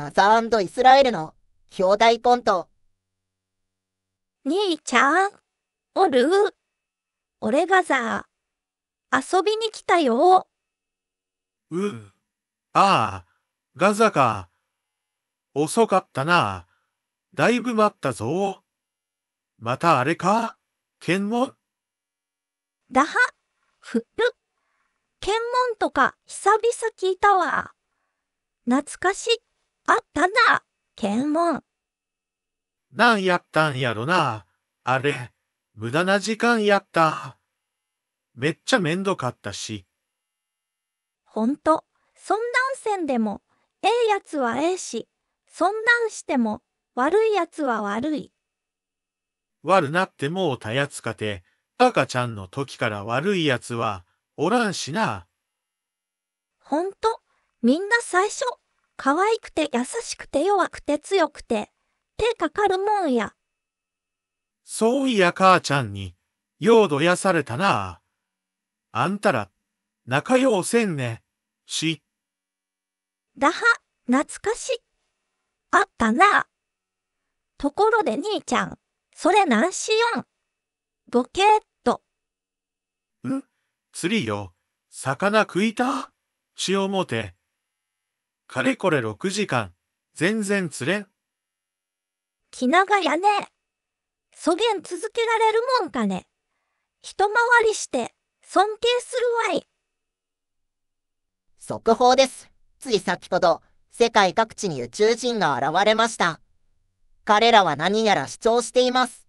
ガザーンイスラエルの兄弟コント。兄ちゃん、おる俺がさ、遊びに来たよ。う、ああ、ガザか。遅かったな。だいぶ待ったぞ。またあれか検問だは、ふる。検問とか久々聞いたわ。懐かしい。あったな、検問。なんやったんやろな。あれ、無駄な時間やった。めっちゃめんどかったし。ほんと、そんなんせんでも、ええやつはええし、そんなんしても、悪いやつは悪い。悪なってもうたやつかて、赤ちゃんの時から悪いやつは、おらんしな。ほんと、みんな最初、可愛くて優しくて弱くて強くて、手かかるもんや。そういや母ちゃんに、ようどやされたなあ。んたら、仲ようせんね、し。だは、懐かし。あったな。ところで兄ちゃん、それなんしよん。ボケーっと。ん釣りよ。魚食いたしおもて。かれこれ6時間、全然釣れん。気長やね。そげん続けられるもんかね。一回りして、尊敬するわい。速報です。つい先ほど、世界各地に宇宙人が現れました。彼らは何やら主張しています。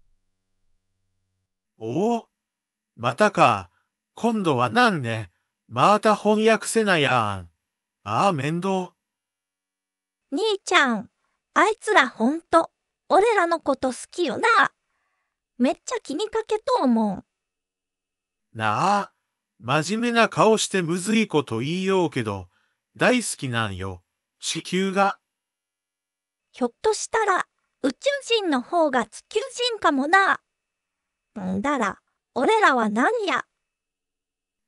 おお、またか。今度は何ね。また翻訳せなやん。ああ、面倒。兄ちゃん、あいつらほんと、俺らのこと好きよな。めっちゃ気にかけと思う。なあ、真面目な顔してむずいこと言いようけど、大好きなんよ、地球が。ひょっとしたら、宇宙人の方が地球人かもな。んだら、俺らは何や。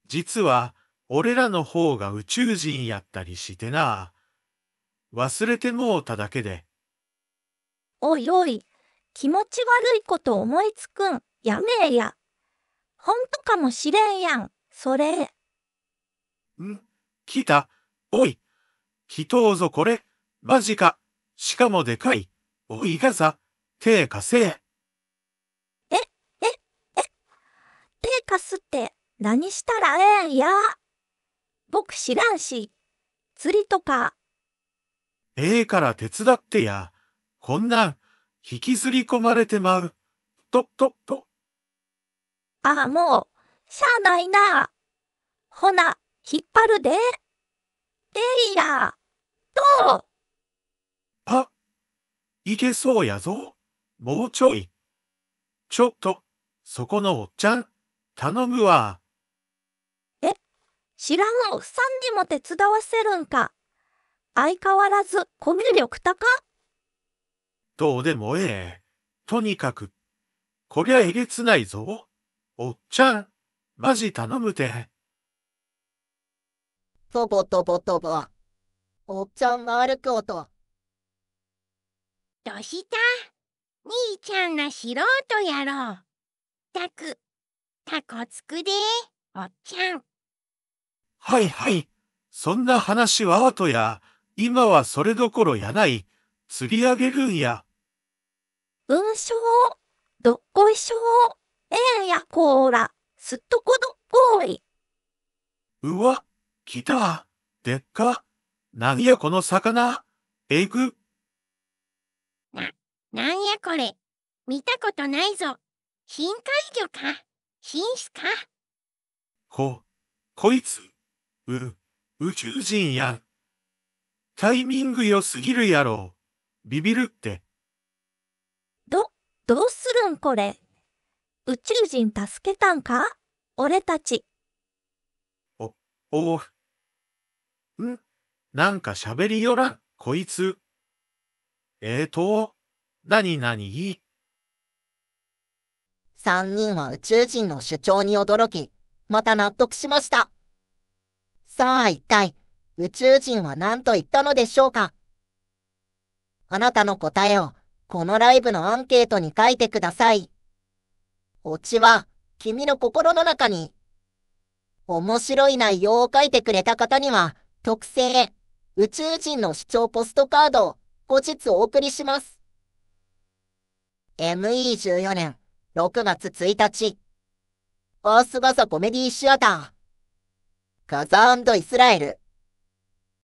実は、俺らの方が宇宙人やったりしてな。忘れてもうただけで。おいおい、気持ち悪いこと思いつくん、やめえや。ほんとかもしれんやん、それ。ん、来た、おい。とうぞこれ、マジか。しかもでかい、おいがさ、手貸せ。え、え、え、手貸すって、何したらええんや。僕知らんし、釣りとかええから手伝ってや。こんなん、引きずり込まれてまう。ととと。ああ、もう、しゃあないな。ほな、引っ張るで。でいや。どうあ、いけそうやぞ。もうちょい。ちょっと、そこのおっちゃん、頼むわ。え、知らんおっさんにも手伝わせるんか。相変わらずコミュ力高どうでもええ。とにかく。こりゃえげつないぞ。おっちゃん、マジ頼むて。とぼとぼとぼ。おっちゃん歩く音。どした兄ちゃんが素人やろう。たく、たこつくで、おっちゃん。はいはい。そんな話は後や。今はそれどころやない、釣り上げるんや。文章、どっこいしょええやこーら、すっとこどっこい。うわ、来た、でっか、なんやこの魚、えいく。な、なんやこれ、見たことないぞ。深海魚か、品種か。こ、こいつ、う、宇宙人やん。タイミング良すぎるやろ。ビビるって。ど、どうするんこれ。宇宙人助けたんか俺たち。お、おう。んなんか喋りよらん、こいつ。えーと、なになに三人は宇宙人の主張に驚き、また納得しました。さあ一体、宇宙人は何と言ったのでしょうかあなたの答えを、このライブのアンケートに書いてください。オチは、君の心の中に、面白い内容を書いてくれた方には、特製、宇宙人の視聴ポストカードを、後日お送りします。ME14 年6月1日、アースガサコメディシアター、ガザイスラエル。